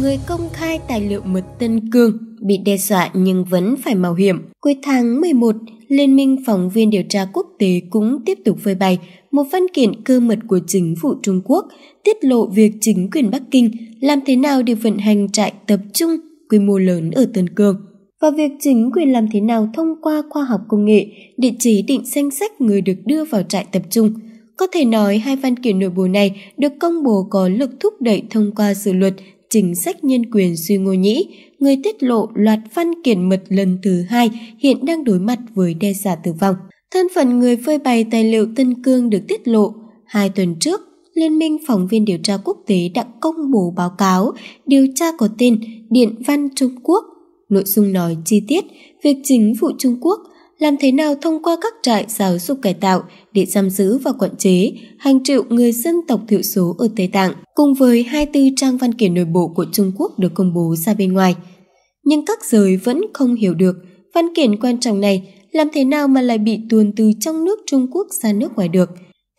Người công khai tài liệu mật Tân Cương bị đe dọa nhưng vẫn phải mạo hiểm. Cuối tháng 11, Liên minh phóng viên điều tra quốc tế cũng tiếp tục phơi bày một văn kiện cơ mật của chính phủ Trung Quốc tiết lộ việc chính quyền Bắc Kinh làm thế nào để vận hành trại tập trung quy mô lớn ở Tân Cương và việc chính quyền làm thế nào thông qua khoa học công nghệ địa chỉ định danh sách người được đưa vào trại tập trung. Có thể nói hai văn kiện nội bộ này được công bố có lực thúc đẩy thông qua dự luật chính sách nhân quyền suy Ngô Nhĩ, người tiết lộ loạt văn kiện mật lần thứ hai hiện đang đối mặt với đe dọa tử vong. Thân phận người phơi bày tài liệu Tân Cương được tiết lộ. Hai tuần trước, Liên minh Phóng viên Điều tra Quốc tế đã công bố báo cáo điều tra có tên Điện văn Trung Quốc Nội dung nói chi tiết việc chính phủ Trung Quốc làm thế nào thông qua các trại giáo dục cải tạo để giam giữ và quản chế hàng triệu người dân tộc thiểu số ở Tây Tạng, cùng với 24 trang văn kiện nội bộ của Trung Quốc được công bố ra bên ngoài. Nhưng các giới vẫn không hiểu được văn kiện quan trọng này làm thế nào mà lại bị tuồn từ trong nước Trung Quốc ra nước ngoài được.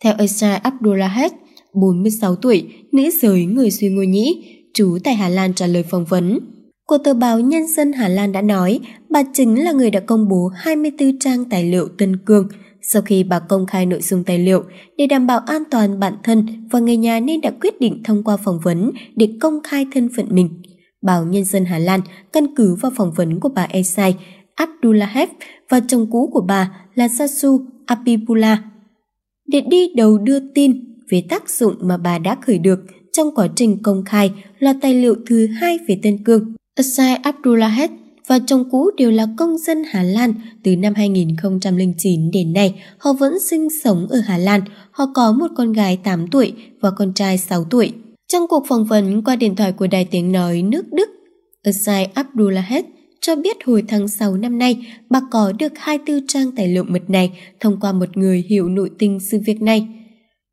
Theo Esra Abdullahed, 46 tuổi, nữ giới người Suy Ngô Nhĩ, trú tại Hà Lan trả lời phỏng vấn, của tờ báo Nhân dân Hà Lan đã nói bà chính là người đã công bố 24 trang tài liệu Tân Cương. Sau khi bà công khai nội dung tài liệu, để đảm bảo an toàn bản thân và người nhà nên đã quyết định thông qua phỏng vấn để công khai thân phận mình. Báo Nhân dân Hà Lan căn cứ vào phỏng vấn của bà Esai Abdullahev và chồng cũ của bà là Sasu Apipula để đi đầu đưa tin về tác dụng mà bà đã khởi được trong quá trình công khai là tài liệu thứ hai về Tân Cương. Asai Abdullahed và chồng cũ đều là công dân Hà Lan từ năm 2009 đến nay. Họ vẫn sinh sống ở Hà Lan. Họ có một con gái 8 tuổi và con trai 6 tuổi. Trong cuộc phỏng vấn qua điện thoại của Đài Tiếng Nói nước Đức, Asai Abdullahed cho biết hồi tháng 6 năm nay, bà có được 24 trang tài liệu mật này thông qua một người hiểu nội tình sự việc này.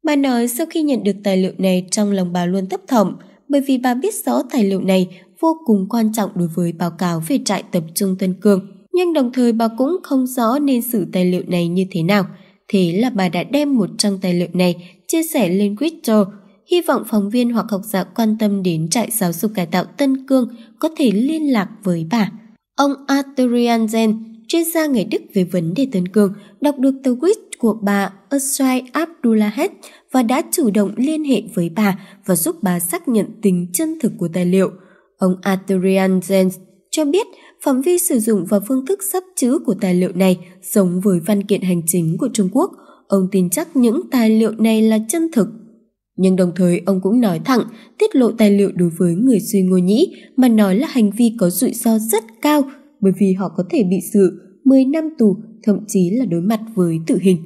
Bà nói sau khi nhận được tài liệu này trong lòng bà luôn thấp thỏm, bởi vì bà biết rõ tài liệu này vô cùng quan trọng đối với báo cáo về trại tập trung Tân Cương, nhưng đồng thời bà cũng không rõ nên sử tài liệu này như thế nào. Thế là bà đã đem một trang tài liệu này chia sẻ lên Twitter, hy vọng phóng viên hoặc học giả quan tâm đến trại giáo dục cải tạo Tân Cương có thể liên lạc với bà. Ông Arturian Zen, chuyên gia người Đức về vấn đề Tân Cương, đọc được tờ tweet của bà Usrai Abdullahed và đã chủ động liên hệ với bà và giúp bà xác nhận tính chân thực của tài liệu. Ông Arthurian James cho biết phạm vi sử dụng và phương thức sắp chữ của tài liệu này giống với văn kiện hành chính của Trung Quốc. Ông tin chắc những tài liệu này là chân thực. Nhưng đồng thời ông cũng nói thẳng tiết lộ tài liệu đối với người suy Ngô nhĩ mà nói là hành vi có rủi ro rất cao bởi vì họ có thể bị xử 10 năm tù, thậm chí là đối mặt với tử hình.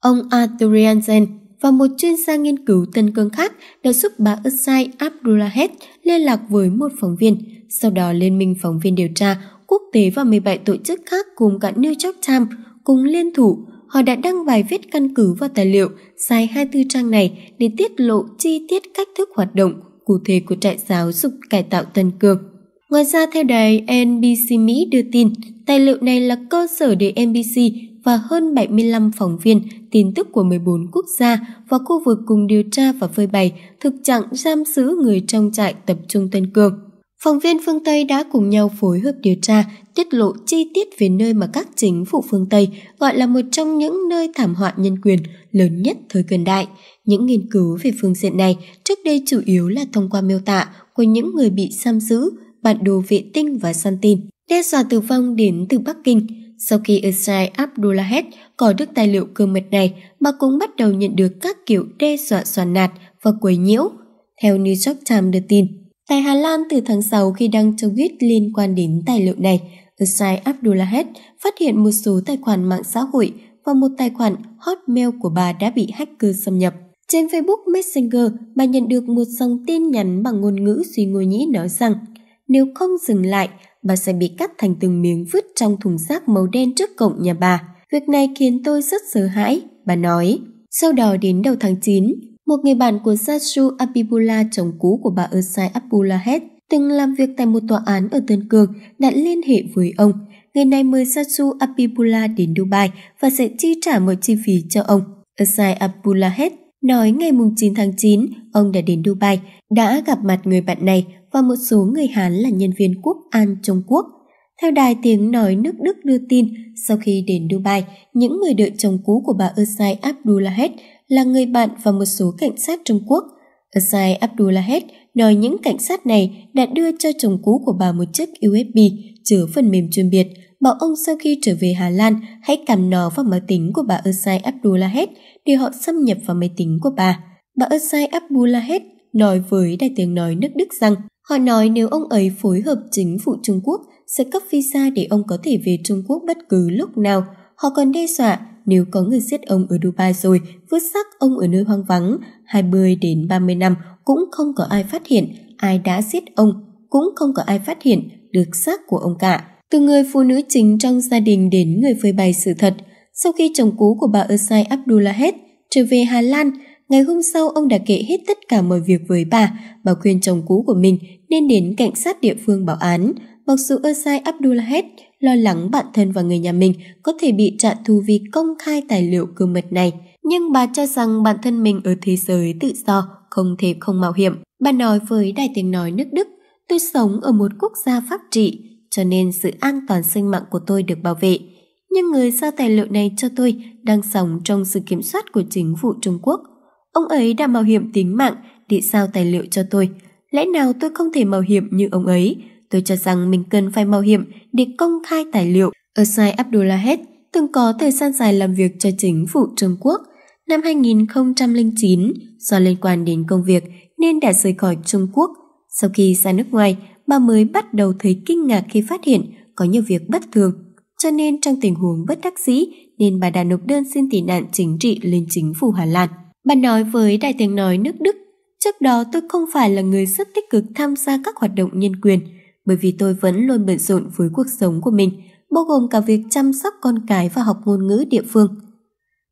Ông Arthurian Zen và một chuyên gia nghiên cứu Tân Cương khác đã giúp bà Usai Abdullahed liên lạc với một phóng viên, sau đó Liên minh phóng viên điều tra quốc tế và 17 tổ chức khác cùng cả New York Times cùng liên thủ họ đã đăng bài viết căn cứ vào tài liệu dài 24 trang này để tiết lộ chi tiết cách thức hoạt động cụ thể của trại giáo dục cải tạo Tân Cương. Ngoài ra, theo đài NBC Mỹ đưa tin, tài liệu này là cơ sở để NBC và hơn 75 phóng viên tin tức của 14 quốc gia và khu vực cùng điều tra và phơi bày thực trạng giam giữ người trong trại tập trung Tân Cương. Phóng viên phương Tây đã cùng nhau phối hợp điều tra, tiết lộ chi tiết về nơi mà các chính phủ phương Tây gọi là một trong những nơi thảm họa nhân quyền lớn nhất thời gần đại. Những nghiên cứu về phương diện này trước đây chủ yếu là thông qua miêu tả của những người bị giam giữ, bản đồ vệ tinh và săn tin. Đe dọa tử vong đến từ Bắc Kinh – sau khi Israel Abdullahed có được tài liệu cơ mật này, bà cũng bắt đầu nhận được các kiểu đe dọa soàn nạt và quấy nhiễu. Theo New York Times đưa tin, tại Hà Lan từ tháng 6 khi đăng viết liên quan đến tài liệu này, Israel Abdullahed phát hiện một số tài khoản mạng xã hội và một tài khoản Hotmail của bà đã bị hacker xâm nhập. Trên Facebook Messenger, bà nhận được một dòng tin nhắn bằng ngôn ngữ suy ngôi nhĩ nói rằng nếu không dừng lại, bà sẽ bị cắt thành từng miếng vứt trong thùng rác màu đen trước cổng nhà bà. Việc này khiến tôi rất sợ hãi, bà nói. Sau đó đến đầu tháng 9, một người bạn của Sasu Abibullah chồng cũ của bà ở Sai Abdullahed từng làm việc tại một tòa án ở Tân Cường đã liên hệ với ông. Người này mời Sasu Abibullah đến Dubai và sẽ chi trả mọi chi phí cho ông. Sai Abdullahed nói ngày 9 tháng 9 ông đã đến Dubai, đã gặp mặt người bạn này và một số người Hán là nhân viên quốc an Trung Quốc. Theo đài tiếng nói nước Đức đưa tin, sau khi đến Dubai, những người đợi chồng cũ của bà Usai Abdullahed là người bạn và một số cảnh sát Trung Quốc. Usai Abdullahed nói những cảnh sát này đã đưa cho chồng cũ của bà một chiếc USB chứa phần mềm chuyên biệt bảo ông sau khi trở về Hà Lan hãy cằm nó vào máy tính của bà Osai Abdullahet để họ xâm nhập vào máy tính của bà. Bà Osai Abdullahet nói với đại tiếng nói nước Đức rằng họ nói nếu ông ấy phối hợp chính phủ Trung Quốc sẽ cấp visa để ông có thể về Trung Quốc bất cứ lúc nào. Họ còn đe dọa nếu có người giết ông ở Dubai rồi, vứt xác ông ở nơi hoang vắng, 20 đến 30 năm cũng không có ai phát hiện ai đã giết ông, cũng không có ai phát hiện được xác của ông cả từ người phụ nữ chính trong gia đình đến người phơi bày sự thật. Sau khi chồng cũ của bà Ersai Abdullahed trở về Hà Lan, ngày hôm sau ông đã kể hết tất cả mọi việc với bà. Bà khuyên chồng cũ của mình nên đến cảnh sát địa phương báo án. Mặc dù Ersai Abdullahed lo lắng bản thân và người nhà mình có thể bị trả thù vì công khai tài liệu cơ mật này. Nhưng bà cho rằng bản thân mình ở thế giới tự do, không thể không mạo hiểm. Bà nói với Đài Tiếng Nói nước Đức, tôi sống ở một quốc gia pháp trị, cho nên sự an toàn sinh mạng của tôi được bảo vệ. Nhưng người giao tài liệu này cho tôi đang sống trong sự kiểm soát của chính phủ Trung Quốc. Ông ấy đã mạo hiểm tính mạng để giao tài liệu cho tôi. Lẽ nào tôi không thể mạo hiểm như ông ấy? Tôi cho rằng mình cần phải mạo hiểm để công khai tài liệu. Ở sai Abdullahed từng có thời gian dài làm việc cho chính phủ Trung Quốc. Năm 2009, do liên quan đến công việc nên đã rời khỏi Trung Quốc. Sau khi ra nước ngoài, bà mới bắt đầu thấy kinh ngạc khi phát hiện có nhiều việc bất thường. Cho nên trong tình huống bất đắc dĩ nên bà đã nộp đơn xin tị nạn chính trị lên chính phủ Hà Lan. Bà nói với Đài tiếng nói nước Đức, trước đó tôi không phải là người rất tích cực tham gia các hoạt động nhân quyền, bởi vì tôi vẫn luôn bận rộn với cuộc sống của mình, bao gồm cả việc chăm sóc con cái và học ngôn ngữ địa phương.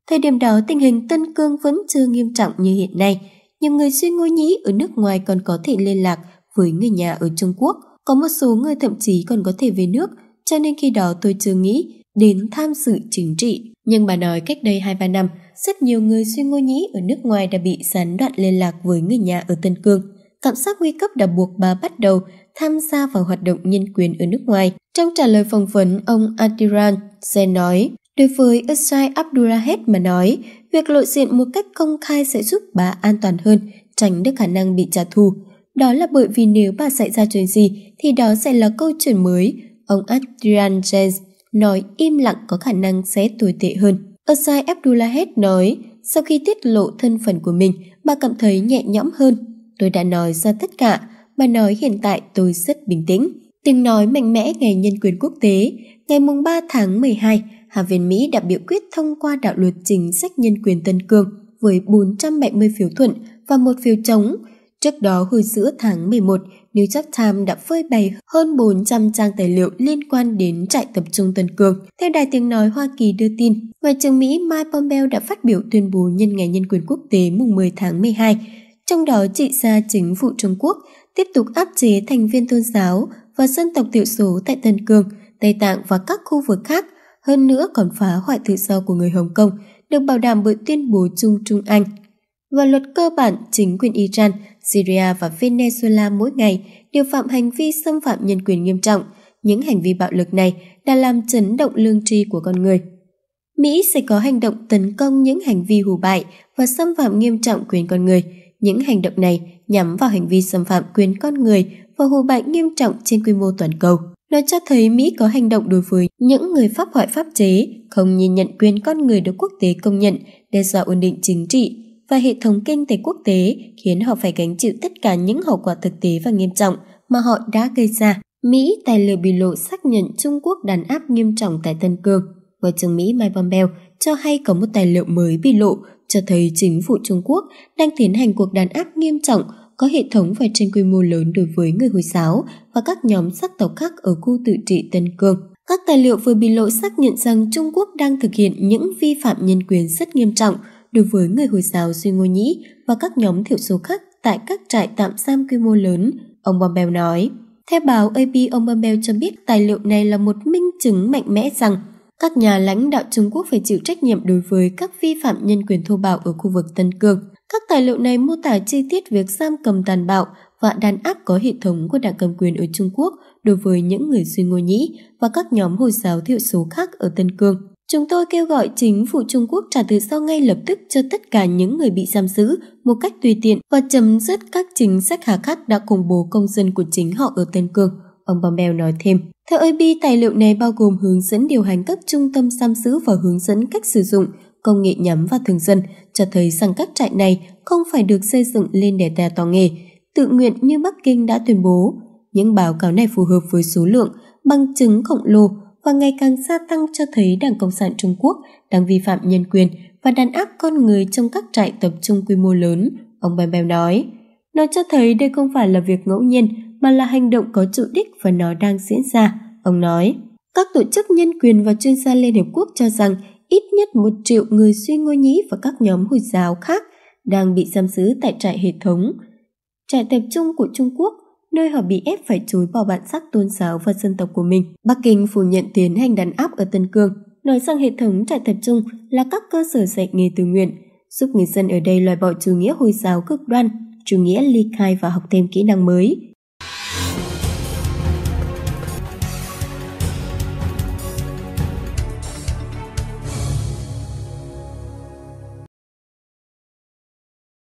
Thời điểm đó tình hình Tân Cương vẫn chưa nghiêm trọng như hiện nay, nhiều người suy ngôi nhĩ ở nước ngoài còn có thể liên lạc với người nhà ở Trung Quốc. Có một số người thậm chí còn có thể về nước, cho nên khi đó tôi chưa nghĩ đến tham sự chính trị. Nhưng bà nói cách đây 2-3 năm, rất nhiều người suy ngô nhĩ ở nước ngoài đã bị gián đoạn liên lạc với người nhà ở Tân Cương. Cảm giác nguy cấp đã buộc bà bắt đầu tham gia vào hoạt động nhân quyền ở nước ngoài. Trong trả lời phỏng vấn, ông Adiran Zen nói, đối với Israel Abdurahed mà nói, việc lộ diện một cách công khai sẽ giúp bà an toàn hơn, tránh được khả năng bị trả thù. Đó là bởi vì nếu bà xảy ra chuyện gì thì đó sẽ là câu chuyện mới. Ông Adrian James nói im lặng có khả năng sẽ tồi tệ hơn. Osai Abdullahed nói, sau khi tiết lộ thân phận của mình, bà cảm thấy nhẹ nhõm hơn. Tôi đã nói ra tất cả, bà nói hiện tại tôi rất bình tĩnh. Tiếng nói mạnh mẽ ngày nhân quyền quốc tế, ngày 3 tháng 12, Hạ viện Mỹ đã biểu quyết thông qua đạo luật chính sách nhân quyền Tân Cương với 470 phiếu thuận và một phiếu chống, Trước đó hồi giữa tháng 11, New York Times đã phơi bày hơn 400 trang tài liệu liên quan đến trại tập trung Tân cường Theo Đài Tiếng Nói Hoa Kỳ đưa tin, Ngoại trưởng Mỹ Mike Pompeo đã phát biểu tuyên bố nhân ngày nhân quyền quốc tế mùng 10 tháng 12, trong đó trị ra chính phủ Trung Quốc tiếp tục áp chế thành viên tôn giáo và dân tộc thiểu số tại Tân cường Tây Tạng và các khu vực khác, hơn nữa còn phá hoại tự do của người Hồng Kông, được bảo đảm bởi tuyên bố chung Trung Anh. Và luật cơ bản chính quyền Iran – Syria và Venezuela mỗi ngày đều phạm hành vi xâm phạm nhân quyền nghiêm trọng. Những hành vi bạo lực này đã làm chấn động lương tri của con người. Mỹ sẽ có hành động tấn công những hành vi hù bại và xâm phạm nghiêm trọng quyền con người. Những hành động này nhắm vào hành vi xâm phạm quyền con người và hù bại nghiêm trọng trên quy mô toàn cầu. Nó cho thấy Mỹ có hành động đối với những người pháp hoại pháp chế, không nhìn nhận quyền con người được quốc tế công nhận, đe dọa ổn định chính trị, và hệ thống kinh tế quốc tế khiến họ phải gánh chịu tất cả những hậu quả thực tế và nghiêm trọng mà họ đã gây ra. Mỹ tài liệu bị lộ xác nhận Trung Quốc đàn áp nghiêm trọng tại Tân Cương. Ngoại trưởng Mỹ Mike Pompeo cho hay có một tài liệu mới bị lộ cho thấy chính phủ Trung Quốc đang tiến hành cuộc đàn áp nghiêm trọng có hệ thống và trên quy mô lớn đối với người Hồi giáo và các nhóm sắc tộc khác ở khu tự trị Tân Cương. Các tài liệu vừa bị lộ xác nhận rằng Trung Quốc đang thực hiện những vi phạm nhân quyền rất nghiêm trọng – đối với người Hồi giáo Duy Ngô Nhĩ và các nhóm thiểu số khác tại các trại tạm giam quy mô lớn, ông Bombell nói. Theo báo AP, ông Bombell cho biết tài liệu này là một minh chứng mạnh mẽ rằng các nhà lãnh đạo Trung Quốc phải chịu trách nhiệm đối với các vi phạm nhân quyền thô bạo ở khu vực Tân Cương. Các tài liệu này mô tả chi tiết việc giam cầm tàn bạo và đàn áp có hệ thống của đảng cầm quyền ở Trung Quốc đối với những người Duy Ngô Nhĩ và các nhóm Hồi giáo thiểu số khác ở Tân Cương. Chúng tôi kêu gọi chính phủ Trung Quốc trả tự do ngay lập tức cho tất cả những người bị giam giữ một cách tùy tiện và chấm dứt các chính sách hà khắc đã công bố công dân của chính họ ở Tân Cương. Ông Pompeo nói thêm, theo AB, tài liệu này bao gồm hướng dẫn điều hành các trung tâm giam giữ và hướng dẫn cách sử dụng công nghệ nhắm vào thường dân, cho thấy rằng các trại này không phải được xây dựng lên để đà tòa nghề, tự nguyện như Bắc Kinh đã tuyên bố. Những báo cáo này phù hợp với số lượng, bằng chứng khổng lồ và ngày càng gia tăng cho thấy Đảng Cộng sản Trung Quốc đang vi phạm nhân quyền và đàn áp con người trong các trại tập trung quy mô lớn, ông Bèm Bèm nói. Nó cho thấy đây không phải là việc ngẫu nhiên mà là hành động có chủ đích và nó đang diễn ra, ông nói. Các tổ chức nhân quyền và chuyên gia Liên Hiệp Quốc cho rằng ít nhất một triệu người suy ngôi nhĩ và các nhóm Hồi giáo khác đang bị giam giữ tại trại hệ thống. Trại tập trung của Trung Quốc nơi họ bị ép phải chối bỏ bản sắc tôn giáo và dân tộc của mình. Bắc Kinh phủ nhận tiến hành đàn áp ở Tân Cương, nói rằng hệ thống trại tập trung là các cơ sở dạy nghề tự nguyện, giúp người dân ở đây loại bỏ chủ nghĩa Hồi giáo cực đoan, chủ nghĩa ly khai và học thêm kỹ năng mới,